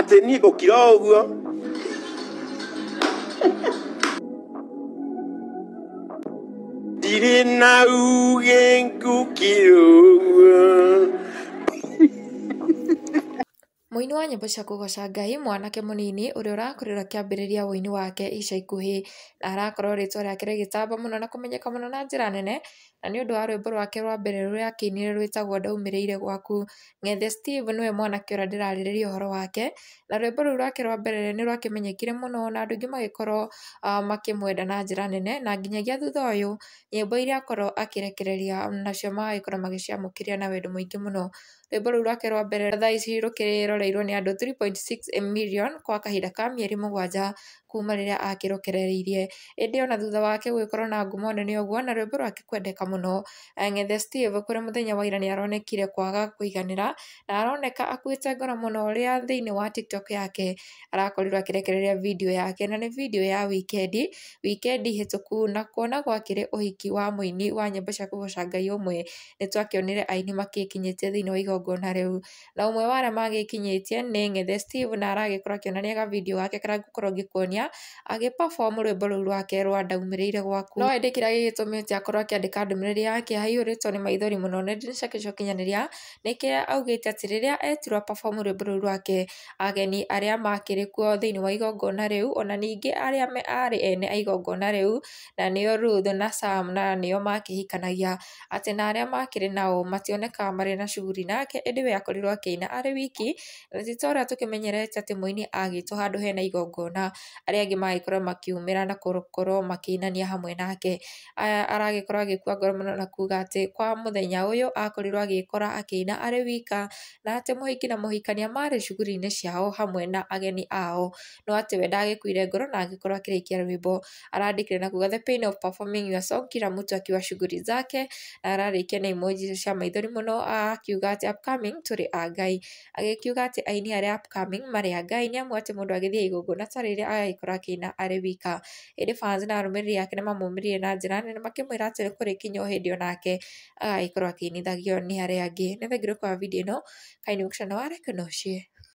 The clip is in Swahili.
atĩ niĩ gũkira ũguo ndirĩ na uge ngũkira ũguo Mũini wa nyĩmbo cia kũgooca Ngai, mwanake mũnini ũrĩa ũrakũrĩra kĩambĩrĩria ũini wake ica ikuhĩ, na arakorwo rĩtwa rĩake rĩgĩtamba mũno na kũmenyeka mũno na njĩra nene, na nĩ ũndũ wa rwĩmbo rwake rwa mbere rũrĩa akĩinire rwĩtagwo ndaumĩrĩire gwaku. Ng'ethe Steve nĩwe mwanake ũrĩa ndĩrarĩrĩria ũhoro wake, na rwĩmbo rũu rwake rwa mbere nĩ rwakĩmenyekire mũno na andũ aingĩ magĩkorwo makĩmwenda na njĩra nene, na nginyagia thutha ũyũ, nyĩmbo iria akorwo akĩrekereria nacio magagĩkorwo magĩciamũkĩra na wendo mũingĩ mũno. Rwĩmbo rũu rwake rwa mbere thaa ici rũkĩrĩ rore aheirwo ni andũ 3.6 million kwa kahinda ka mĩeri mũgwanja kuuma rĩrĩa akĩrokereirie ĩndĩ ona thutha wake gũgĩkorwo na ngumo nene ũguo na rwĩmbo rwake kwendeka mũno ng'ethe steve kũrĩ mũthenya wa ira nĩ aronekire kwaga kũiganĩra na aroneka akuĩte ngoro mũno ũrĩa thĩinĩ wa tiktok yake arakorirwo akĩrekereria video yake na nĩ video ya wikendi wikendi hĩtũku na kuona gwakĩrĩ ũhiki wa mũini wa nyĩmbo cia kũgoca ngai ũmwe nĩ twakĩonire aini magĩkinyĩtie thĩinĩ wa igongona rĩu na umwe wa arĩa magĩkinyĩtie nĩathakĩtie ni ng'ethe Steve na aragĩkorwo akĩonania gavideo gake karĩa ngũkorwo ngĩkuonia agĩperform rwĩmbo rũu rwake rwa ndaumĩrĩire gwaku no ĩndĩ kĩrĩa gĩgĩtũmĩte akorwo akĩandĩka ndũmĩrĩri yake haiyũrĩtwo ni maithori mũno nenda-inĩ ciake cia ũkinyanĩria augite kĩrĩa augĩte atĩ rĩrĩa etirwo aperform rwĩmbo rũu rwake ageni arĩa makĩrĩ kuo thĩinĩ wa igongona rĩu ona ningĩ me arĩ ene igongona rĩu na nĩo Ruth na Sam na nĩo makĩhikanagia atĩ na arĩa makĩrĩ nao mationekaga marĩ na cuguri nake ende we akorirwo akĩina arĩ wiki Gĩtora tũkĩmenyerete atĩ mũini agĩtwo handũ hena igongona arĩa angĩ magĩkorwo makiumĩra na gũkorwo makĩinania hamwe nake. Aragĩkorwo agĩkua ngoro mũno na kuuga atĩ kwa mũthenya ũyũ akorirwo agĩĩkora akĩina arĩ wika na atĩ mũhiki na mũhikania marĩ cuguri-inĩ ciao hamwe na ageni ao, no atĩ we ndagĩkuire ngoro na agĩkorwo akĩrĩkia rwĩmbo. Arandĩkire na kuuga the pain of performing your song kila mtu akiwa shughuli zake na ararĩkia na emoji cia maithori mũno akiuga atĩ upcoming tũrĩ a Ngai. Agĩkiuga atĩ atĩ aini arĩa upcoming marĩ anga aini amwe atĩ mũndũ agĩthiĩ igongona ta rĩrĩa agagĩkora akĩina arĩ wika ĩndĩ fans na arũmĩrĩri ake nĩ mamũmĩrire na njĩra nene makĩmwĩra atĩ kũrĩ kinya hĩndĩ onake agagĩkorwo akĩinithagio nĩ arĩa angĩ nĩ thengiũ rĩ kwa video ĩno Kaini Mũchana warĩ Kĩnũci